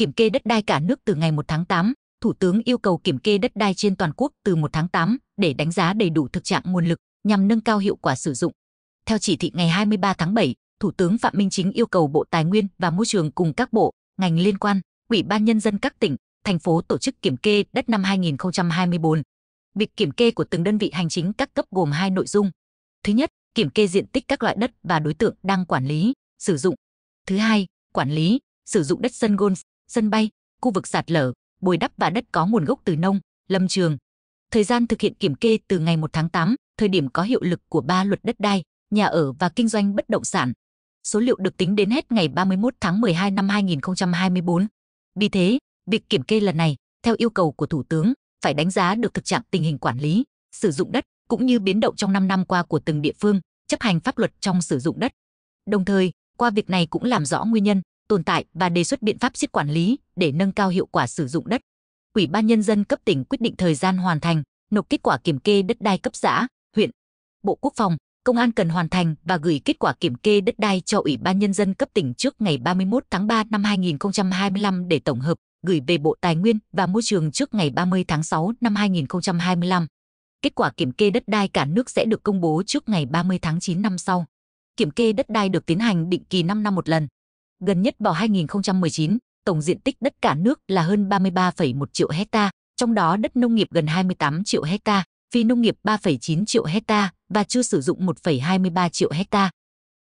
kiểm kê đất đai cả nước từ ngày 1 tháng 8, Thủ tướng yêu cầu kiểm kê đất đai trên toàn quốc từ 1 tháng 8 để đánh giá đầy đủ thực trạng nguồn lực nhằm nâng cao hiệu quả sử dụng. Theo chỉ thị ngày 23 tháng 7, Thủ tướng Phạm Minh Chính yêu cầu Bộ Tài nguyên và Môi trường cùng các bộ, ngành liên quan, Ủy ban nhân dân các tỉnh, thành phố tổ chức kiểm kê đất năm 2024. Việc kiểm kê của từng đơn vị hành chính các cấp gồm hai nội dung. Thứ nhất, kiểm kê diện tích các loại đất và đối tượng đang quản lý, sử dụng. Thứ hai, quản lý, sử dụng đất sân golf sân bay, khu vực sạt lở, bồi đắp và đất có nguồn gốc từ nông, lâm trường. Thời gian thực hiện kiểm kê từ ngày 1 tháng 8, thời điểm có hiệu lực của ba luật đất đai, nhà ở và kinh doanh bất động sản. Số liệu được tính đến hết ngày 31 tháng 12 năm 2024. Vì thế, việc kiểm kê lần này, theo yêu cầu của Thủ tướng, phải đánh giá được thực trạng tình hình quản lý, sử dụng đất cũng như biến động trong 5 năm qua của từng địa phương, chấp hành pháp luật trong sử dụng đất. Đồng thời, qua việc này cũng làm rõ nguyên nhân, tồn tại và đề xuất biện pháp siết quản lý để nâng cao hiệu quả sử dụng đất. Ủy ban nhân dân cấp tỉnh quyết định thời gian hoàn thành, nộp kết quả kiểm kê đất đai cấp xã, huyện. Bộ Quốc phòng, Công an cần hoàn thành và gửi kết quả kiểm kê đất đai cho Ủy ban nhân dân cấp tỉnh trước ngày 31 tháng 3 năm 2025 để tổng hợp, gửi về Bộ Tài nguyên và Môi trường trước ngày 30 tháng 6 năm 2025. Kết quả kiểm kê đất đai cả nước sẽ được công bố trước ngày 30 tháng 9 năm sau. Kiểm kê đất đai được tiến hành định kỳ 5 năm một lần. Gần nhất vào 2019, tổng diện tích đất cả nước là hơn 33,1 triệu hecta, trong đó đất nông nghiệp gần 28 triệu hecta, phi nông nghiệp 3,9 triệu hecta và chưa sử dụng 1,23 triệu hecta.